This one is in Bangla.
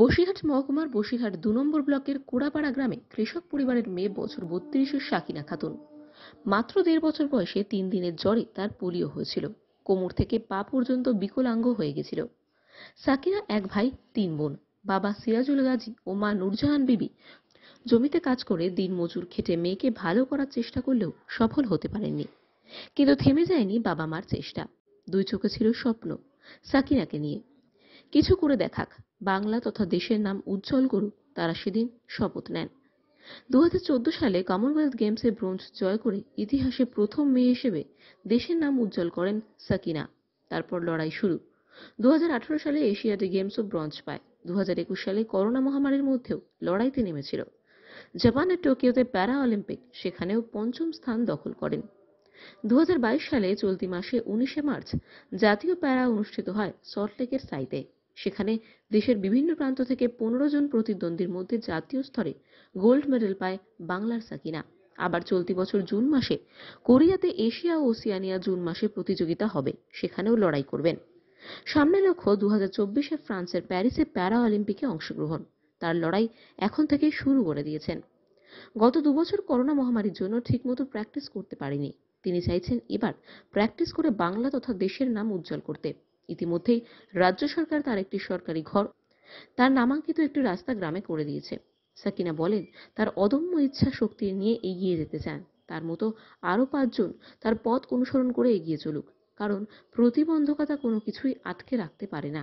বসিরহাট মহকুমার বসিরহাট দু নম্বর ব্লকের কোড়াপাড়া গ্রামে কৃষক পরিবারের মেয়ে বছর বত্রিশের সাকিনা খাতুন মাত্র দেড় বছর বয়সে তিন দিনের জ্বরে তার পোলিও হয়েছিল কোমর থেকে পা পর্যন্ত বিকলাঙ্গ হয়ে গেছিল সাকিনা এক ভাই তিন বোন বাবা সিরাজুল গাজী ও মা নুরজাহান বিবি জমিতে কাজ করে দিন মজুর খেটে মেয়েকে ভালো করার চেষ্টা করলেও সফল হতে পারেননি কিন্তু থেমে যায়নি বাবা মার চেষ্টা দুই চোখে ছিল স্বপ্ন সাকিনাকে নিয়ে কিছু করে দেখাক বাংলা তথা দেশের নাম উজ্জ্বল করুক তারা সেদিন শপথ নেন দু সালে কমনওয়েলথ গেমসে ব্রোঞ্জ জয় করে ইতিহাসে প্রথম মেয়ে হিসেবে দেশের নাম উজ্জ্বল করেন সাকিনা তারপর লড়াই শুরু দু সালে গেমস গেমসও ব্রঞ্জ পায় দু সালে করোনা মহামারীর মধ্যেও লড়াইতে নেমেছিল জাপানের টোকিওতে প্যারা অলিম্পিক সেখানেও পঞ্চম স্থান দখল করেন দু সালে চলতি মাসে উনিশে মার্চ জাতীয় প্যারা অনুষ্ঠিত হয় সল্টলেকের সাইতে সেখানে দেশের বিভিন্ন প্রান্ত থেকে পনেরো জন প্রতিদ্বন্দ্বীর মধ্যে জাতীয় স্তরে গোল্ড মেডেল পায় বাংলার সাকিনা আবার চলতি বছর জুন মাসে কোরিয়াতে এশিয়া ও ওসিয়ানিয়া জুন মাসে প্রতিযোগিতা হবে সেখানেও লড়াই করবেন সামনে লক্ষ্য দু চব্বিশে ফ্রান্সের প্যারিসে প্যারা অলিম্পিকে অংশগ্রহণ তার লড়াই এখন থেকে শুরু করে দিয়েছেন গত দুবছর করোনা মহামারীর জন্য ঠিকমতো প্র্যাকটিস করতে পারেনি তিনি চাইছেন এবার প্র্যাকটিস করে বাংলা তথা দেশের নাম উজ্জ্বল করতে ইতিমধ্যেই রাজ্য সরকার তার একটি সরকারি ঘর তার নামাঙ্কিত একটি রাস্তা গ্রামে করে দিয়েছে সাকিনা বলেন তার অদম্য ইচ্ছা শক্তি নিয়ে এগিয়ে যেতে চান তার মতো আরও পাঁচজন তার পথ অনুসরণ করে এগিয়ে চলুক কারণ প্রতিবন্ধকতা কোনো কিছুই আটকে রাখতে পারে না